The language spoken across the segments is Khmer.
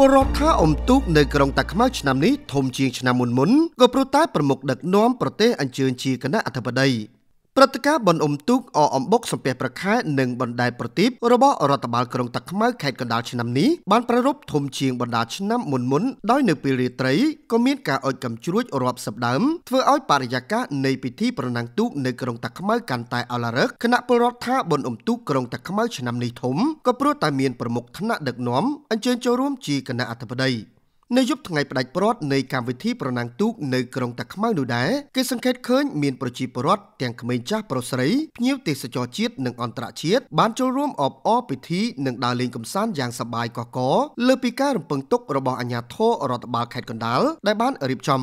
បរដ្ឋថាអំទូកនៅក្រុងតាខ្មៅឆ្នាំនេះធំជាងឆ្នាំមុនមុនក៏ព្រោះតែប្រមុខដឹកនាំប្រទេសអញ្ជើញជាគណៈអធិបតីព្រឹត្តិការណ៍បនអុំទូកអអំបុកសំពះប្រខែនិងបណ្ដែតប្រទីបរបស់រដ្ឋបាលក្រុងតាខ្មៅខេត្តកណ្ដាលឆ្នាំនេះបានប្រារព្ធធំជាងបណ្ដាឆ្នាំមុនមុនដោយនៅពេលរាត្រីក៏មានការអុជកំជ្រួចរាប់សិបដើមធ្វើឲ្យបរិយាកាសនៃពិធីប្រណាំងទូកនៅក្រុងតាខ្មៅកាន់តែឱឡារិកគណៈពលរដ្ឋថាបនអុំទូកក្រុងតាខ្មៅឆ្នាំនេះធំក៏ព្រោះតែមានប្រមុខថ្នាក់ដឹកនាំអញ្ជើញចូលរួមជាគណៈអធិបតីនៅយប់ថ្ងៃផ្ដាច់ព្រាត់នៃកម្មវិធីប្រណាំងទូកនៅក្រុងតាខ្មៅនោះដែរគេសង្កេតឃើញមានប្រជាពលរដ្ឋទាំងក្មេងចាស់ប្រុសស្រីភ្ញៀវទេសចរជាតិនិងអន្តរជាតិបានចូលរួមអបអរពិធីនិងដើរលេងកម្សាន្តយ៉ាងសប្បាយកកកលើពីការរំពឹងទុករបស់អាជ្ញាធររដ្ឋបាលខេត្តកណ្ដាលដែលបានរៀបចំ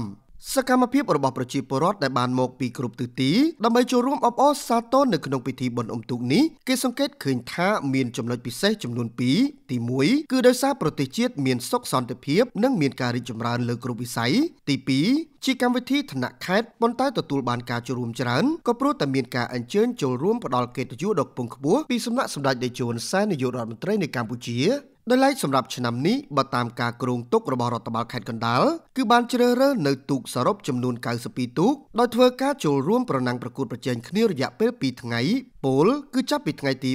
សកម្មភាពរបស់ប្រជាពលរដ្ឋដែលបានមកពីគ្រប់ទិសទីដើម្បីចូលរួមអបអរសាទរនៅក្នុងពិធីបុណ្យអុំទូកនេះគេសង្កេតឃើញថាមានចំណុចពិសេសចំនួន2ទី1គឺដោយសារប្រទេសជាតិមានសុខសន្តិភាពនិងមានការរីកចម្រើនលើគ្រប់វិស័យទី2ជាកម្មវិធីថ្នាក់ខេត្តប៉ុន្តែទទួលបានការចូលរួមច្រើនក៏ព្រោះតែមានការអញ្ជើញចូលរួមផ្ដល់កិត្តិយសដ៏ខ្ពង់ខ្ពស់ពីសំណាក់សម្ដេចតេជោហ៊ុនសែននាយករដ្ឋមន្ត្រីនៃកម្ពុជាដោយឡែកសម្រាប់ឆ្នាំនេះបើតាមការគ្រោងទុករបស់រដ្ឋបាលខេត្តកណ្ដាលគឺបានជ្រើសរើសនៅទូកសរុបចំនួន92ទូកដោយធ្វើការចូលរួមប្រណាំងប្រកួតប្រជែងគ្នារយៈពេល2ថ្ងៃពលគឺចាប់ពីថ្ងៃទី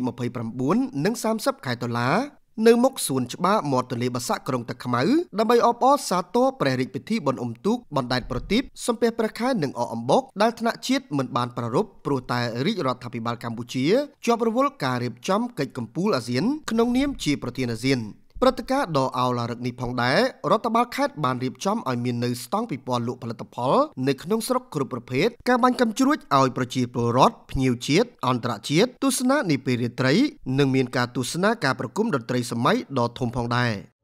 29និង30ខែតុលានៅមុខសួនច្បារមាត់ទន្លេបាសាក់ក្រុងតាខ្មៅដើម្បីអបអរសាទរព្រះរាជពិធីបុណ្យអុំទូកបណ្ដែតប្រទីបសំពះព្រះខែនិងអកអំបុកដែលថ្នាក់ជាតិមិនបានប្រារព្ធព្រោះតែរាជរដ្ឋាភិបាលកម្ពុជាជាប់រវល់ការរៀបចំកិច្ចកំពូលអាស៊ាន ក្នុងនាមជាប្រធានអាស៊ានព្រឹត្តិការណ៍ដ៏ឱឡារិកនេះផងដែររដ្ឋបាលខេត្តបានរៀបចំឲ្យមាននៅស្តង់ពិព័រណ៍លក់ផលិតផលនៅក្នុងស្រុកគ្រប់ប្រភេទការបាញ់កាំជ្រួចឲ្យប្រជាពលរដ្ឋភ្ញៀវជាតិអន្តរជាតិទស្សនានាពេលរាត្រីនិងមានការទស្សនាការប្រគំតន្ត្រីសម័យដ៏ធំផងដែរ